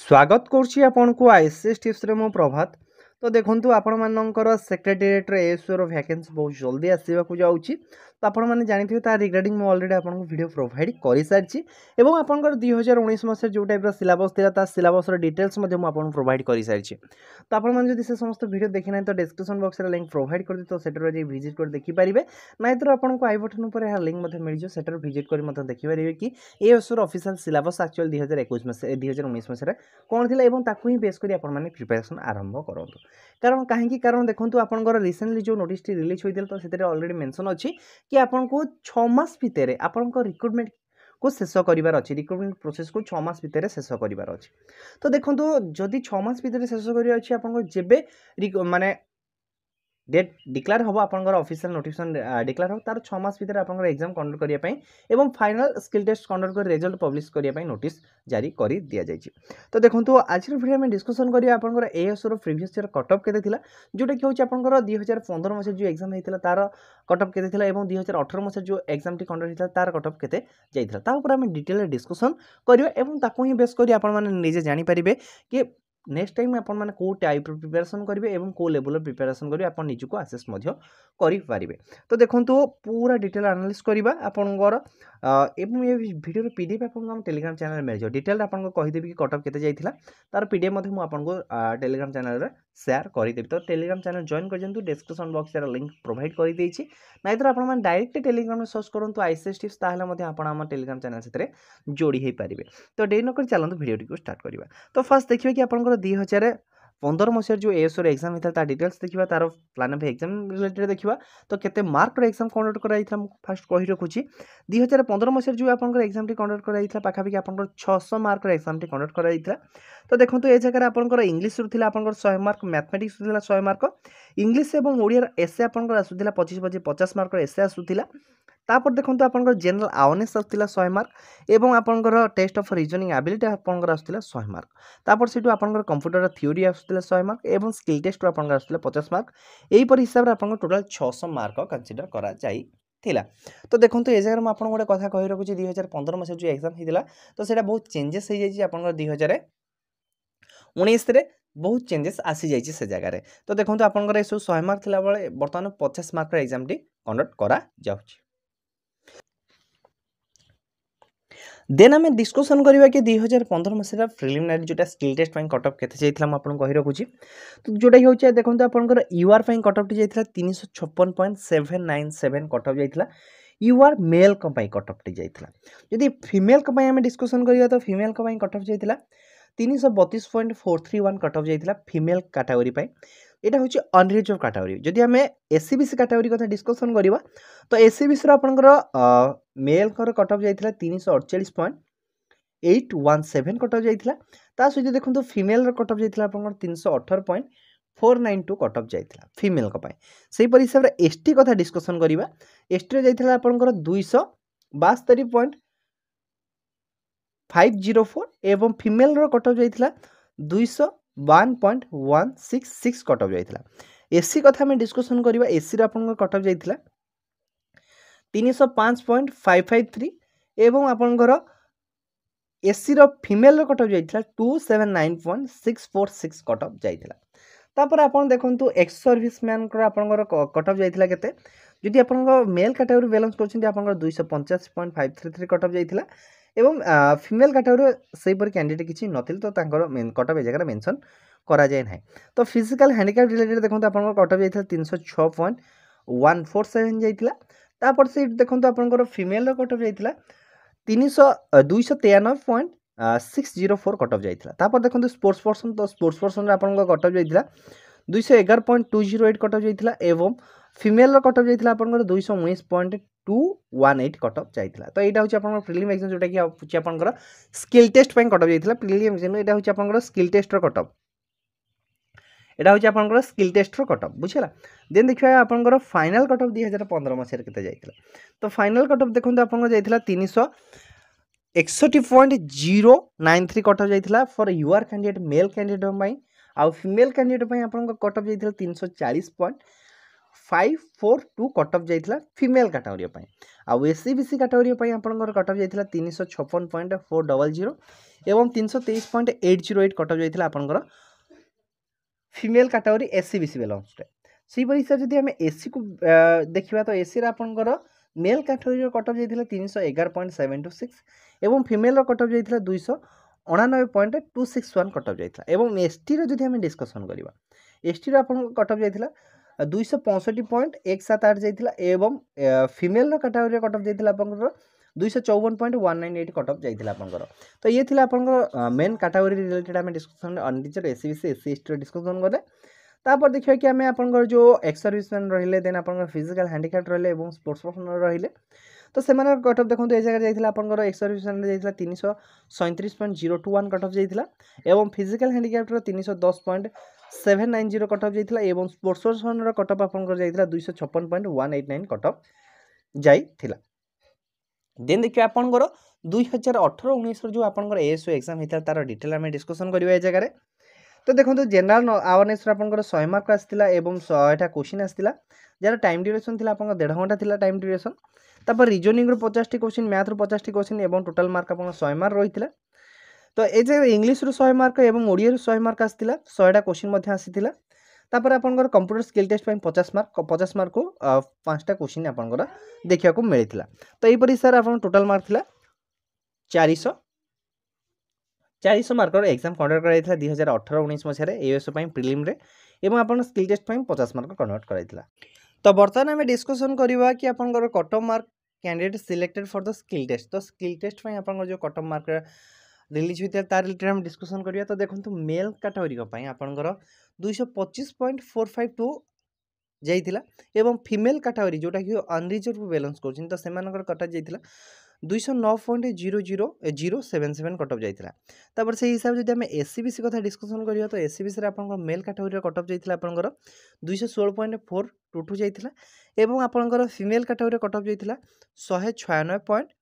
ସ୍ୱାଗତ କରୁଛି ଆପଣଙ୍କୁ ଆଇସିଏସ୍ ଟିପ୍ସରେ ମୁଁ ପ୍ରଭାତ ତ ଦେଖନ୍ତୁ ଆପଣମାନଙ୍କର ସେକ୍ରେଟେରିଏଟ୍ର ଏଏସ୍ଓର ଭ୍ୟାକେନ୍ସି ବହୁତ ଜଲ୍ଦି ଆସିବାକୁ ଯାଉଛି ତ ଆପଣମାନେ ଜାଣିଥିବେ ତା ରିଗାର୍ଡ଼ିଂ ମୁଁ ଅଲରେଡ଼ି ଆପଣଙ୍କୁ ଭିଡ଼ିଓ ପ୍ରୋଭାଇଡ଼ କରିସାରିଛି ଏବଂ ଆପଣଙ୍କର ଦୁଇ ହଜାର ଉଣେଇଶ ମସିହାରେ ଯେଉଁ ଟାଇପ୍ର ସିଲାବସ୍ ଥିଲା ତା ସିଲାବସ୍ର ଡିଟେଲ୍ସ ମଧ୍ୟ ମୁଁ ଆପଣଙ୍କୁ ପ୍ରୋଭାଇଡ଼ କରିସାରିଛି ତ ଆପଣମାନେ ଯଦି ସେ ସମସ୍ତ ଭିଡ଼ିଓ ଦେଖିନାହିଁ ତ ଡେସ୍କ୍ରିପସନ୍ ବକ୍ସରେ ଲିଙ୍କ୍ ପ୍ରୋଭାଇଡ଼ କରିଦେବି ତ ସେଠାରୁ ଯାଇ ଭିଜିଟ୍ କରି ଦେଖିପାରିବେ ନାହିଁତର ଆପଣଙ୍କୁ ଆଇ ବଟନ୍ ଉପରେ ଏହା ଲିଙ୍କ୍ ମଧ୍ୟ ମିଳିଯିବ ସେଠାରୁ ଭିଜିଟ୍ କରି ମଧ୍ୟ ଦେଖିପାରିବେ କି ଏ ବର୍ଷର ଅଫିସିଆଲ୍ ସିଲାବସ୍ ଆକ୍ଚୁଆଲି ଦୁଇ ହଜାର ଏକୋଇଶ ମସିହା ଦୁଇ ହଜାର ଉଣେଇଶ ମସିହାରେ କ'ଣ ଥିଲା ଏବଂ ତାକୁ ହିଁ ବେସ୍ କରି ଆପଣମାନେ ପ୍ରିପାରେସନ୍ ଆରମ୍ଭ କରନ୍ତୁ কারণ কাହିଁକି କାରଣ ଦେଖନ୍ତୁ ଆପଣଙ୍କର ରିସେଣ୍ଟଲି ଯେଉଁ ନୋଟିସ୍ଟି ରିଲିଜ୍ ହୋଇଥିଲା ତ ସେଥିରେ ଅଲରେଡ଼ି ମେନସନ୍ ଅଛି କି ଆପଣଙ୍କୁ ଛଅ ମାସ ଭିତରେ ଆପଣଙ୍କ ରିକ୍ରୁଟମେଣ୍ଟ କୁ ଶେଷ କରିବାର ଅଛି ରିକ୍ରୁଟମେଣ୍ଟ ପ୍ରୋସେସକୁ ଛଅ ମାସ ଭିତରେ ଶେଷ କରିବାର ଅଛି ତ ଦେଖନ୍ତୁ ଯଦି ଛଅ ମାସ ଭିତରେ ଶେଷ କରିବାର ଅଛି ଆପଣଙ୍କ ଯେବେ ମାନେ ডেট ডিক্লেয়ার হব আপনার অফিসিয়াল নোটিফিকেসন ডিক্লেয়ার হব তার ছমাস ভিতরে আপনার এক্সাম কন্ডক্ট করা এবং ফাইনাল স্কিল টেস্ট কন্ডক্ট করে রেজল্ট পব্লিশ করা নোটিস জারি করে দিয়াযাই তো দেখুন আজর ভিডিও আমি ডিসকসন করা আপনার এএসওর প্রিভিয়স ইয়ার কটঅফ কেতে লা যেটা কি হচ্ছে আপনার দুই হাজার পনেরো মশার যে এক্সাম হয়েছিল তার কটঅফ কেতে লা এবং দুই হাজার অঠর মশার যে এক্সামটি কন্ডক্ট হয়েছিল তার কটঅফ কেতে যাই তা উপরে আমি ডিটেলরে ডিসকসন করা এবং তাকে হি বেস করে আপনার মানে নিজে জাঁপারে কি ନେକ୍ସଟ ଟାଇମ୍ ଆପଣମାନେ କେଉଁ ଟାଇପ୍ର ପ୍ରିପାରେସନ୍ କରିବେ ଏବଂ କେଉଁ ଲେବୁଲ୍ର ପ୍ରିପାରେସନ୍ କରିବେ ଆପଣ ନିଜକୁ ଆସେସ୍ ମଧ୍ୟ କରିପାରିବେ ତ ଦେଖନ୍ତୁ ପୁରା ଡିଟେଲ୍ ଆନାଲିସ୍ କରିବା ଆପଣଙ୍କର ଏବଂ ଏ ଭିଡ଼ିଓର ପି ଡି ଏଫ୍ ଆପଣଙ୍କୁ ଆମ ଟେଲିଗ୍ରାମ ଚ୍ୟାନେଲ୍ ମିଳିଯିବ ଡିଟେଲ୍ ଆପଣଙ୍କୁ କହିଦେବି କି କଟଅଫ୍ କେତେ ଯାଇଥିଲା ତା'ର ପି ଡି ଏଫ୍ ମଧ୍ୟ ମୁଁ ଆପଣଙ୍କୁ ଟେଲିଗ୍ରାମ ଚ୍ୟାନେଲ୍ରେ ସେୟାର କରିଦେବି ତ ଟେଲିଗ୍ରାମ ଚ୍ୟାନେଲ ଜଏନ୍ କରିଦିଅନ୍ତୁ ଡେସ୍କ୍ରିପସନ୍ ବକ୍ସରେ ଲିଙ୍କ୍ ପ୍ରୋଭାଇଡ଼ କରିଦେଇଛି ନାଇଁତର ଆପଣମାନେ ଡାଇରେକ୍ଟ ଟେଲିଗ୍ରାମରେ ସର୍ଚ୍ଚ କରନ୍ତୁ ଆଇସିଏସ୍ ଟିପ୍ସ ତାହେଲେ ମଧ୍ୟ ଆପଣ ଆମ ଟେଲିଗ୍ରାମ ଚ୍ୟାନେଲ ସେଥିରେ ଯୋଡ଼ି ହୋଇପାରିବେ ତ ଡେରି ନକରି ଚାଲନ୍ତୁ ଭିଡ଼ିଓଟିକୁ ଷ୍ଟାର୍ଟ କରିବା ତ ଫାର୍ଷ୍ଟ ଦେଖିବେ କି ଆପଣଙ୍କର ଦୁଇ ହଜାର ପନ୍ଦର ମସିହାରେ ଯେଉଁ ଏଏସ୍ଓର ଏକ୍ଜାମ୍ ହେଇଥିଲା ତା ଡିଟେଲ୍ସ ଦେଖିବା ତାର ପ୍ଲାନ୍ ଅଫ୍ ଏକ୍ଜାମ୍ ରିଲେଟେଡ଼୍ ଦେଖିବା ତ କେତେ ମାର୍କର ଏକ୍ଜାମ୍ କଣ୍ଡକ୍ଟ କରାଯାଇଥିଲା ମୁଁ ଫାଷ୍ଟ କହି ରଖୁଛି ଦୁଇ ହଜାର ପନ୍ଦର ମସିହାରେ ଯେଉଁ ଆପଣଙ୍କର ଏକ୍ଜାମ୍ଟି କଣ୍ଡକ୍ଟ କରାଯାଇଥିଲା ପାଖାପାଖି ଆପଣଙ୍କର ଛଅଶହ ମାର୍କର ଏକ୍ଜାମ୍ଟି କଣ୍ଡକ୍ଟ କରାଯାଇଥିଲା ତ ଦେଖନ୍ତୁ ଏ ଜାଗାରେ ଆପଣଙ୍କର ଇଂଲିଶରୁ ଥିଲା ଆପଣଙ୍କର ଶହେ ମାର୍କ ମ୍ୟାଥମେଟିକ୍ସରୁ ଥିଲା ଶହେ ମାର୍କ ଇଂଲିଶ ଏବଂ ଓଡ଼ିଆର ଏସ୍ଏ ଆପଣଙ୍କର ଆସୁଥିଲା ପଚିଶ ପଚିଶ ପଚାଶ ମାର୍କର ଏସ୍ଏ ଆସୁଥିଲା তাপরে দেখুন আপনার জেনারেল আওয়ারনেস আসুলা শহে মার্ক এবং আপনার টেস্ট অফ রিজনিং আবিলিটি আপনার আসুলা শহে মার্ক তাপরে সেটু আপনার কম্পুটর থিওরি আসুলা শহে মার্ক এবং স্কিল টেস্ট আপনার আসুলা পচাশ মার্ক এইপরি হিসাবে আপনার টোটাল ছশ মার্ক কনসিডর করা যাই ଥିଲା ତ ଦେଖନ୍ତୁ ଏ ଜାଗାରେ ମୁଁ ଆପଣଙ୍କୁ ଗୋଟେ କଥା କହି ରଖୁଛି ଦୁଇ ହଜାର ପନ୍ଦର ମସିହା ଯେଉଁ ଏକ୍ଜାମ୍ ହେଇଥିଲା ତ ସେଇଟା ବହୁତ ଚେଞ୍ଜେସ୍ ହେଇଯାଇଛି ଆପଣଙ୍କର ଦୁଇ ହଜାର ଉଣେଇଶରେ ବହୁତ ଚେଞ୍ଜେସ୍ ଆସିଯାଇଛି ସେ ଜାଗାରେ ତ ଦେଖନ୍ତୁ ଆପଣଙ୍କର ଏସବୁ ଶହେ ମାର୍କ ଥିଲାବେଳେ ବର୍ତ୍ତମାନ ପଚାଶ ମାର୍କର ଏକ୍ଜାମ୍ଟି କଣ୍ଡକ୍ଟ କରାଯାଉଛି দেন আমি ডিসকসন করা কি দুই হাজার পনেরো মাসের প্রিলিমিনারি যেটা স্কিল টেস্ট কট অফ কেতে যাই আপনার কী রাখুছি তো যেটা কি হচ্ছে দেখুন আপনার ইউআর কট অফটি যাই তিনশো ছপন point seven nine seven cut off যাই ইউআর মেল কট অফটি যাই যদি ফিমেল আমি ডিসকসন করা তো ফিমেল কট অফ যাই তিনশো বতিশ point four three one cut off যাই ফিমেল ক্যাটাগোরি এটা ହେଉଛି ଅନରିଜର୍ଭ କାଟାଗୋରୀ ଯଦି ଆମେ S C B C category କଥା ଡିସ୍କସନ୍ କରିବା ତ ଏସ୍ ସି ବି ସିର ଆପଣଙ୍କର ମେଲ୍ଙ୍କର କଟ୍ ଅଫ୍ ଯାଇଥିଲା ତିନିଶହ ଅଡ଼ଚାଳିଶ point eight one seven cut off ଯାଇଥିଲା ତା ସହିତ ଦେଖନ୍ତୁ ଫିମେଲ୍ର କଟ୍ ଅଫ୍ ଯାଇଥିଲା ଆପଣଙ୍କର ତିନିଶହ ଅଠର point four nine two cut off ଯାଇଥିଲା ଫିମେଲ୍ଙ୍କ ପାଇଁ ସେହିପରି ହିସାବରେ ଏସ୍ ଟି କଥା ଡିସ୍କସନ୍ କରିବା ଏସ୍ଟିରେ ଯାଇଥିଲା ଆପଣଙ୍କର ଦୁଇଶହ ବାସ୍ତରୀ ପଏଣ୍ଟ ଫାଇଭ୍ ଜିରୋ ଫୋର୍ ଏବଂ ଫିମେଲ୍ର କଟ୍ ଅଫ୍ ଯାଇଥିଲା ଦୁଇଶହ one point one six six cut off ଯାଇଥିଲା ଏସି କଥା ଆମେ ଡିସ୍କସନ୍ କରିବା ଏସିର ଆପଣଙ୍କର କଟଅଫ୍ ଯାଇଥିଲା ତିନିଶହ ପାଞ୍ଚ ପଏଣ୍ଟ ଫାଇଭ୍ ଫାଇଭ୍ ଥ୍ରୀ ଏବଂ ଆପଣଙ୍କର ଏସିର ଫିମେଲ୍ର କଟଅଫ୍ ଯାଇଥିଲା two seven nine point six four six cut off ଯାଇଥିଲା ତାପରେ ଆପଣ ଦେଖନ୍ତୁ ଏକ୍ସ ସର୍ଭିସ୍ ମ୍ୟାନ୍ଙ୍କର ଆପଣଙ୍କର କଟଅଫ୍ ଯାଇଥିଲା କେତେ ଯଦି ଆପଣଙ୍କ ମେଲ୍ କାଟାଗୋରୀ ବାଲାନ୍ସ କରୁଛନ୍ତି ଆପଣଙ୍କର ଦୁଇଶହ ପଞ୍ଚାଶ point five three three cut off ଯାଇଥିଲା এবং ফিমেল କାଟାଗୋରୀର ସେହିପରି କ୍ୟାଣ୍ଡିଡେଟ୍ କିଛି ନଥିଲେ ତ ତାଙ୍କର କଟଅଫ୍ ଏ ଜାଗାରେ ମେନସନ୍ କରାଯାଇ ନାହିଁ ତ ଫିଜିକାଲ୍ ହ୍ୟାଣ୍ଡିକ୍ୟାପ୍ ରିଲେଟେଡ୍ ଦେଖନ୍ତୁ ଆପଣଙ୍କର କଟଅଫ୍ ଯାଇଥିଲା ତିନିଶହ ଛଅ ପଏଣ୍ଟ ୱାନ୍ ଫୋର୍ ସେଭେନ୍ ଯାଇଥିଲା ତାପରେ ସେ ଦେଖନ୍ତୁ ଆପଣଙ୍କର ଫିମେଲ୍ର କଟଅଫ୍ ଯାଇଥିଲା ତିନିଶହ ଦୁଇଶହ ତେୟାନବେ point six zero four cut off ଯାଇଥିଲା ତାପରେ ଦେଖନ୍ତୁ ସ୍ପୋର୍ଟସ୍ ପର୍ସନ୍ ତ ସ୍ପୋର୍ଟସ୍ ପର୍ସନ୍ରେ ଆପଣଙ୍କ କଟଅଫ୍ ଯାଇଥିଲା ଦୁଇଶହ ଏଗାର point two zero eight cut off ଯାଇଥିଲା ଏବଂ ଫିମେଲ୍ର କଟଅଫ୍ ଯାଇଥିଲା ଆପଣଙ୍କର ଦୁଇଶହ ଉଣେଇଶ point two one eight cut off যাই তো এইটা হচ্ছে আপনার প্রিলিম এক্সাম যেটা কি হচ্ছে আপনার স্কিল টেস্ট পাই কটক যাই প্রিলিম এক্সাম এটা হচ্ছে আপনার স্কিল টেস্টর কটক এটা হচ্ছে আপনার স্কিল টেস্টর কটক বুঝলা দেন দেখা আপনার ফাইনাল কটক দুই হাজার পনেরো মশায় কেতে যাই তো ফাইনাল কটক দেখুন আপনার যাই তিনশো একষট্টি point zero nine three cut off যাই for UR candidate male candidate আউ ফিমেল ক্যান্ডিডেট আপনার কটক যাই তিনশো চাশ point five four two cut off ଯାଇଥିଲା ଫିମେଲ୍ କାଟାଗୋରୀ ପାଇଁ ଆଉ S C B C category ପାଇଁ ଆପଣଙ୍କର କଟଅଫ୍ ଯାଇଥିଲା ତିନିଶହ ଛପନ ପଏଣ୍ଟ ଫୋର୍ ଡବଲ୍ ଜିରୋ ଏବଂ ତିନିଶହ ତେଇଶ point eight zero eight cut off ଯାଇଥିଲା ଆପଣଙ୍କର female category S C B C ବେଲନ୍ସରେ ସେହିପରି ହିସାବରେ ଯଦି ଆମେ ଏସ୍ସିକୁ ଦେଖିବା ତ ଏସ୍ସିରେ ଆପଣଙ୍କର মেল ক্যাটেগরির কট অফ যাই তিনশো এগার পয়েন্ট সেভেন টু সিক্স এবং ফিমেলর কট অফ যাই দুইশ অনানবে point two six one cut off যাই এবং এসটির যদি আমি ডিসকসন করা এসটির আপনার কট অফ যাই ଦୁଇଶହ ପଞ୍ଚଷଠି ପଏଣ୍ଟ ଏକ ସାତ ଆଠ ଯାଇଥିଲା ଏବଂ ଫିମେଲ୍ର କାଟାଗୋରୀରେ କଟ୍ ଅଫ୍ ଯାଇଥିଲା ଆପଣଙ୍କର ଦୁଇଶହ ଚଉବନ point one nine eight cut off ଯାଇଥିଲା ଆପଣଙ୍କର ତ ଇଏ ଥିଲା ଆପଣଙ୍କର ମେନ୍ କାଟାଗୋରୀ ରିଲେଟେଡ଼୍ ଆମେ discussion unreserved S C B C S C ଏସ୍ଟିର ଡିସ୍କସନ୍ କଲେ ତାପରେ ଦେଖିବା କି ଆମେ ଆପଣଙ୍କର ଯେଉଁ ଏକ୍ସ ସର୍ଭିସମ୍ୟାନ୍ ରହିଲେ ଦେନ୍ ଆପଣଙ୍କର ଫିଜିକାଲ୍ ହ୍ୟାଣ୍ଡିକ୍ୟାପ୍ଟ ରହିଲେ ଏବଂ ସ୍ପୋର୍ଟସ୍ ପର୍ସନ୍ ରହିଲେ ତ ସେମାନଙ୍କ କଟ୍ ଅଫ୍ ଦେଖନ୍ତୁ ଏ ଜାଗାରେ ଯାଇଥିଲା ଆପଣଙ୍କର ଏକ୍ସ ସର୍ଭିସମ୍ୟାନ୍ରେ ଯାଇଥିଲା ତିନିଶହ ସଇଁତିରିଶ point zero two one cut off ଯାଇଥିଲା ଏବଂ ଫିଜିକାଲ୍ ହ୍ୟାଣ୍ଡିକ୍ୟାପ୍ଟର ତିନିଶହ ଦଶ point seven nine zero cut off ଯାଇଥିଲା ଏବଂ ସ୍ପୋର୍ଟସ୍ ପର୍ସନ୍ର କଟ୍ ଅଫ୍ ଆପଣଙ୍କର ଯାଇଥିଲା ଦୁଇଶହ ଛପନ point one eight nine cut off ଯାଇଥିଲା ଦେନ୍ ଦେଖିବା ଆପଣଙ୍କର ଦୁଇ ହଜାର ଅଠର ଉଣେଇଶର ଯେଉଁ ଆପଣଙ୍କର ଏଏସ୍ଓ ଏକ୍ଜାମ୍ ହେଇଥିଲା ତା'ର ଡିଟେଲ୍ ଆମେ ଡିସ୍କସନ୍ କରିବା ଏ ଜାଗାରେ ତ ଦେଖନ୍ତୁ ଜେନେରାଲ୍ ଆୱାରନେସ୍ର ଆପଣଙ୍କର ଶହେ ମାର୍କ ଆସିଥିଲା ଏବଂ ଶହେଟା କୋଶ୍ଚିନ୍ ଆସିଥିଲା ଯାହାର ଟାଇମ୍ ଡ୍ୟୁରେସନ୍ ଥିଲା ଆପଣଙ୍କର ଦେଢ଼ ଘଣ୍ଟା ଥିଲା ଟାଇମ୍ ଡ୍ୟୁରେସନ୍ তারপর রিজনিংর পচাশটি কোশ্চিন ম্যাথ্র পচাশটি কোশ্চিন এবং টোটাল মার্ক আপনার শহে মার্ক রয়েছে তো এই যে ইংলিশ্রু শহে মার্ক এবং ওড়িয়ারু শহে মার্ক আসছিল শহেটা কোশ্চিন মধ্যে আসছিল তারপরে আপনার কম্পুটর স্কিল টেস্ট পাই পচাশ মার্ক পচাশ মার্ক পাঁচটা কোশ্চিন আপনার দেখা মিলে তো এইপরি স্যার আপনার টোটাল মার্ক লা চারিশ চারিশ মার্কর এক্সাম কন্ডক্ট করা হয়েছিল দুই হাজার অঠর উনিশ মশায় এইএস প্রিলিমে এবং আপনার স্কিল টেস্ট পাই পচাশ মার্ক কন্ডক্ট করা হয়েছিল তো বর্তমানে আমি ডিসকসন করা কি আপনার cut off mark candidate selected for the skill test तो स्किल टेस्ट ପାଇଁ ଆପଣଙ୍କର ଯେଉଁ କଟଅଫ୍ ମାର୍କ ରିଲିଜ୍ ହୋଇଥିଲା ତା ରିଲେଟେଡ୍ ଆମେ ଡିସ୍କସନ୍ କରିବା ତ ଦେଖନ୍ତୁ ମେଲ୍ କାଟାଗୋରିଙ୍କ ପାଇଁ ଆପଣଙ୍କର ଦୁଇଶହ ପଚିଶ ପଏଣ୍ଟ ଫୋର୍ ଫାଇଭ୍ ଟୁ ଯାଇଥିଲା ଏବଂ ଫିମେଲ୍ କାଟାଗୋରି ଯେଉଁଟାକି ଅନରିଜର୍ଭ ବାଲାନ୍ସ କରୁଛନ୍ତି ତ ସେମାନଙ୍କର କଟାଯାଇଥିଲା ଦୁଇଶହ ନଅ point zero zero zero seven seven cut off ଯାଇଥିଲା ତାପରେ ସେହି ହିସାବରେ ଯଦି ଆମେ ଏସ୍ ସି ବି ସି କଥା ଡିସ୍କସନ୍ କରିବା ତ ଏସ୍ ସି ବି ସିରେ ଆପଣଙ୍କର ମେଲ୍ କାଟାଗୋରୀର କଟଅଫ୍ ଯାଇଥିଲା ଆପଣଙ୍କର ଦୁଇଶହ ଷୋହଳ ପଏଣ୍ଟ ଫୋର୍ ଟୁ ଟୁ ଯାଇଥିଲା ଏବଂ ଆପଣଙ୍କର ଫିମେଲ୍ କାଟାଗୋରୀର କଟଅଫ୍ ଯାଇଥିଲା ଶହେ ଛୟାନବେ point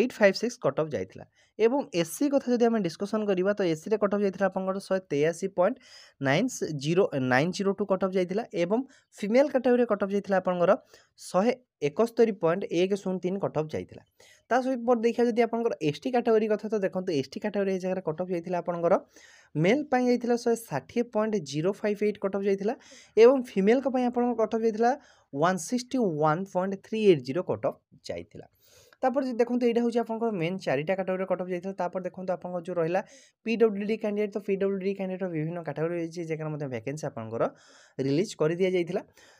eight five six cut off যাই এবং এসসি কথা যদি আমি ডিসকসন করা তো এসসি কটক যাই আপনার শহে তেয়াশি point nine zero nine zero two cut off যাই এবং ফিমেল ক্যাটেগোরি কটক যাই আপনার শহে একস্তরি পয়েন্ট এক শূন্য তিন কটক যাই ତା ସହିତ ଦେଖିବା ଯଦି ଆପଣଙ୍କର ଏସ୍ ଟି କାଟାଗୋରୀ କଥା ତ ଦେଖନ୍ତୁ ଏସ୍ ଟି କାଟାଗୋରୀ ଏ ଜାଗାରେ କଟ୍ ଅଫ୍ ଯାଇଥିଲା ଆପଣଙ୍କର ମେଲ୍ ପାଇଁ ଯାଇଥିଲା ଶହେ ଷାଠିଏ point zero five eight cut off ଯାଇଥିଲା ଏବଂ ଫିମେଲ୍ଙ୍କ ପାଇଁ ଆପଣଙ୍କ କଟ୍ ଅଫ୍ ଯାଇଥିଲା one sixty one point three eight zero cut off ଯାଇଥିଲା তারপরে দেখুন এইটা হচ্ছে আপনার মেন চারিটা ক্যাটাগোরি কট অফ যাই তারপর দেখুন আপনার যে রহলা পিডব্লুডি ক্যান্ডিডেট তো পিডব্লুডি ক্যান্ডিডেটর বিভিন্ন ক্যাটাগোরি রয়েছে যেখানে মধ্যে ভ্যাকেন্সি আপনার রিলিজ করে দিয়ে যাই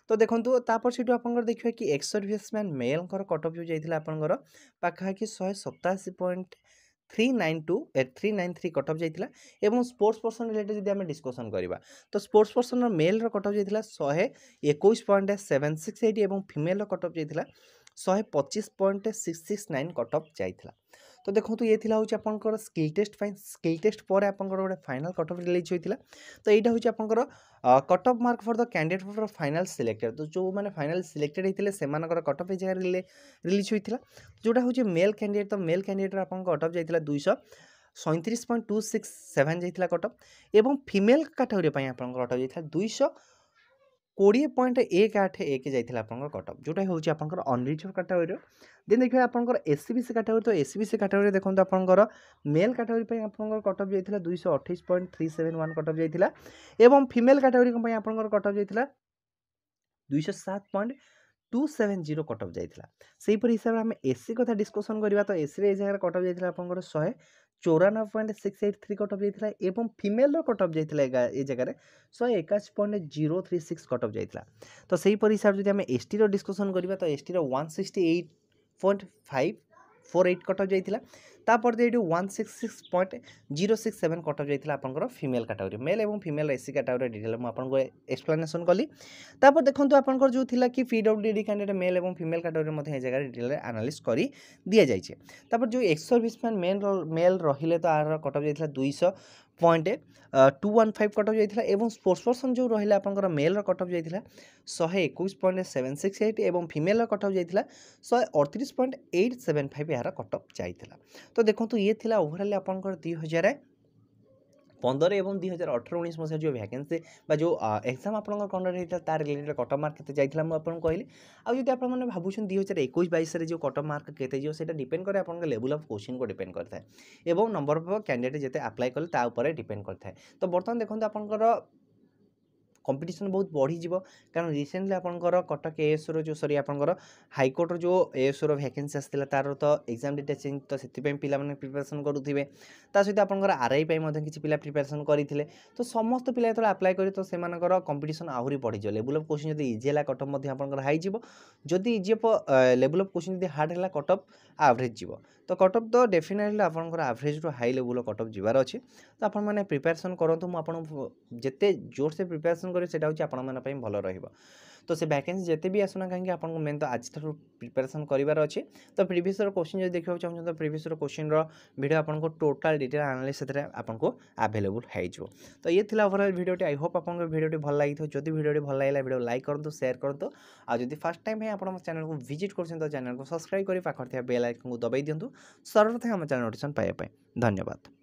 তো দেখুন তারপর সেটু আপনার দেখবে কি ex serviceman male cut off যাই আপনার পাখাপাখি শহে সতাশি point three nine two three nine three cut off যাই এবং স্পোর্টস পর্সন রিলেটেড যদি আমি ডিসকসন করা তো স্পোর্টস পର୍ସନ୍ର মেল কট অফ যাই শহে একুশ পয়েন্ট সেভেন সিক্স এইট এবং ফিমেল কট অফ যাই ଶହେ ପଚିଶ point six six nine cut off ଯାଇଥିଲା তো দেখন্তু ইয়ে থিলা হচ্ছে আপনার স্কিল টেস্ট পাই স্কিল টেস্ট পরে আপনার গোটে ফাইনাল কট অফ রিলিজ হয়েছিল তো এইটা হচ্ছে আপনার cut off mark for the candidate for final selected তো যে ফাইনাল সিলেক্টেড হয়েছিল সে কট অফ এই জায়গায় রিলিজ হয়েছিল যেটা হচ্ছে মেল ক্যান্ডিডেট তো মেল ক্যান্ডিডেটর আপনার কট অফ যাই দুইশ ସଇଁତିରିଶ ପଏଣ୍ଟ ଟୁ ସିକ୍ସ ସେଭେନ୍ ଯାଇଥିଲା କଟକ ଏବଂ ଫିମେଲ୍ କାଟାଗୋରୀ ପାଇଁ ଆପଣଙ୍କ କଟକ ଯାଇଥିଲା ଦୁଇଶହ কোড়িয়ে পয়েন্ট এক আঠ এক যাই আপনার কটক যেটা হচ্ছে আপনার অনরিচর্ড ক্যাটাগোরি দেন দেখবে আপনার এসসিবিসি ক্যাটাগোরি তো এসসিবিসি ক্যাটাগোরি দেখুন আপনার মেল ক্যাটাগোরি আপনার কটক যাই দুইশ অঠেইশ point three seven one cut off যাই এবং ফিমেল ক্যাটাগোরি আপনার কটক যাই দুইশ সাত point two seven zero cut off যাই সেইপরি হিসাবে আমি এসসি কথা ডিসকসন করা তো এসি এই জায়গায় কটক যাই আপনার শহে ଚଉରାନବେ point six eight three cut off ଯାଇଥିଲା ଏବଂ ଫିମେଲ୍ର କଟଅଫ୍ ଯାଇଥିଲା ଏ ଜାଗାରେ ଶହେ ଏକାଅଶୀ point zero three six cut off ଯାଇଥିଲା ତ ସେହିପରି ହିସାବରେ ଯଦି ଆମେ ଏସ୍ଟିର ଡିସ୍କସନ୍ କରିବା ତ ଏସ୍ଟିର one sixty eight point five four eight cut off ଯାଇଥିଲା ତାପରେ ଏଇଠି one six six point zero six seven cut off ଯାଇଥିଲା ଆପଣଙ୍କର ଫିମେଲ୍ କାଟାଗୋରୀ ମେଲ୍ ଏବଂ female SC C category detail ମୁଁ ଆପଣଙ୍କୁ ଏକ୍ସପ୍ଲାନେସନ୍ କଲି ତାପରେ ଦେଖନ୍ତୁ ଆପଣଙ୍କର ଯେଉଁ ଥିଲା କି P W D candidate male ଏବଂ ଫିମେଲ୍ କାଟାଗୋରୀ ମଧ୍ୟ ଏ ଜାଗାରେ ଡିଟେଲ୍ରେ ଆନାଲିସ୍ କରି ଦିଆଯାଇଛି ତାପରେ ଯେଉଁ ଏକ୍ସ ସର୍ଭିସମ୍ୟାନ୍ ମେନ୍ ମେଲ୍ ରହିଲେ ତ ଆର କଟକ ଯାଇଥିଲା ଦୁଇଶହ point two one five cut off ଯାଇଥିଲା ଏବଂ ସ୍ପୋର୍ଟସ୍ ପର୍ସନ୍ ଯେଉଁ ରହିଲା ଆପଣଙ୍କର ମେଲ୍ର କଟ୍ ଅଫ୍ ଯାଇଥିଲା ଶହେ ଏକୋଇଶ ପଏଣ୍ଟ ସେଭେନ୍ ସିକ୍ସ ଏଇଟ୍ ଏବଂ ଫିମେଲ୍ର କଟ୍ ଅଫ୍ ଯାଇଥିଲା ଶହେ ଅଡ଼ତିରିଶ ପଏଣ୍ଟ ଏଇଟ୍ ସେଭେନ୍ ଫାଇଭ୍ ଏହାର କଟ୍ ଅଫ୍ ଯାଇଥିଲା ତ ଦେଖନ୍ତୁ ଇଏ ଥିଲା ଓଭରାଲି ଆପଣଙ୍କର ଦୁଇ ହଜାର ପନ୍ଦର ଏବଂ ଦୁଇ ହଜାର ଅଠର ଉଣେଇଶ ମସିହା ଯେଉଁ ଭ୍ୟାକେନ୍ସି ବା ଯେଉଁ ଏକ୍ଜାମ୍ ଆପଣଙ୍କର କଣ୍ଡକ୍ଟ ହେଇଥିଲା ତା ରିଲେଟେଡ୍ କଟଅଫ୍ ମାର୍କ କେତେ ଯାଇଥିଲା ମୁଁ ଆପଣଙ୍କୁ କହିଲି ଆଉ ଯଦି ଆପଣମାନେ ଭାବୁଛନ୍ତି ଦୁଇ ହଜାର ଏକୋଇଶ ବାଇଶରେ ଯେଉଁ କଟଅଫ୍ ମାର୍କ କେତେ ଯିବ ସେଇଟା ଡିପେଣ୍ଡ କରେ ଆପଣଙ୍କ ଲେବୁଲ୍ ଅଫ୍ କୋଶ୍ଚିନ୍କୁ ଡିପେଣ୍ଡ କରିଥାଏ ଏବଂ ନମ୍ବର ଅଫ୍ କ୍ୟାଣ୍ଡିଡେଟ୍ ଯେତେ ଆପ୍ଲାଏ କଲେ ତା ଉପରେ ଡିପେଣ୍ଡ କରିଥାଏ ତ ବର୍ତ୍ତମାନ ଦେଖନ୍ତୁ ଆପଣଙ୍କର କମ୍ପିଟିସନ୍ ବହୁତ ବଢ଼ିଯିବ କାରଣ ରିସେଣ୍ଟଲି ଆପଣଙ୍କର କଟକ ଏଏସ୍ଓର ଯେଉଁ ସରି ଆପଣଙ୍କର ହାଇକୋର୍ଟର ଯେଉଁ ଏଏସ୍ଓର ଭ୍ୟାକେନ୍ସି ଆସିଥିଲା ତା'ର ତ ଏକ୍ଜାମ୍ ଡେଟ୍ ଚେଞ୍ଜ ତ ସେଥିପାଇଁ ପିଲାମାନେ ପ୍ରିପାରେସନ୍ କରୁଥିବେ ତା ସହିତ ଆପଣଙ୍କର ଆର୍ଆଇ ପାଇଁ ମଧ୍ୟ କିଛି ପିଲା ପ୍ରିପାରେସନ୍ କରିଥିଲେ ତ ସମସ୍ତ ପିଲା ଯେତେବେଳେ ଆପ୍ଲାଏ କରି ତ ସେମାନଙ୍କର କମ୍ପିଟିସନ୍ ଆହୁରି ବଢ଼ିଯିବ ଲେବୁଲ୍ ଅଫ୍ କୋଶ୍ଚିନ୍ ଯଦି ଇଜି ହେଲା କଟଅଫ୍ ମଧ୍ୟ ଆପଣଙ୍କର ହାଇ ଯିବ ଯଦି ଇଜି ଅଫ୍ ଲେବୁଲ୍ ଅଫ୍ କୋଶ୍ଚିନ୍ ଯଦି ହାର୍ଡ଼ ହେଲା କଟଅଫ୍ ଆଭରେଜ୍ ଯିବ ତ କଟଅଫ୍ ତ ଡେଫିନେଟଲି ଆପଣଙ୍କର ଆଭରେଜ୍ରୁ ହାଇ ଲେବୁଲ୍ କଟଅଫ୍ ଯିବାର ଅଛି ତ ଆପଣମାନେ ପ୍ରିପାରେସନ୍ କରନ୍ତୁ ମୁଁ ଆପଣଙ୍କୁ ଯେତେ ଜୋରସେ ପ୍ରିପାରେସନ୍ प्रिପାରେसन କରିବେ ସେଇଟା ହେଉଛି ଆପଣମାନଙ୍କ ପାଇଁ ଭଲ ରହିବ তো সে ভ্যাকেন্সি যেতে বি আসুন কাহি আপনার মেন তো আজ ঠার প্রিপারেসন করবার অছে তো প্রিভিয়স কোশ্চিন যদি দেখা চাহুন তো প্রিভিয়স কোশ্চিন্র ভিডিও আপনার টোটাল ডিটেল আনালিস সেটা আপনার আভেলেবল হয়ে যাব তো ইয়ে লা ওভরঅল ভিডিওটি আই হোপ আপনার ভিডিওটি ভাল লাগি যদি ভিডিওটি ভাল লাগলা ভিডিও লাইক করতো সেয়ার করতো আর যদি ফার্স্ট টাইম হ্যাঁ আপনার চ্যানেল ভিজিট করছেন তো চ্যানেল সবসক্রাইব করে পাখে থাকা বেল আইকন দবাই দিও সর্বপ্রথমে আমার চ্যানেল নোটিফিকেশন পাইবা ধন্যবাদ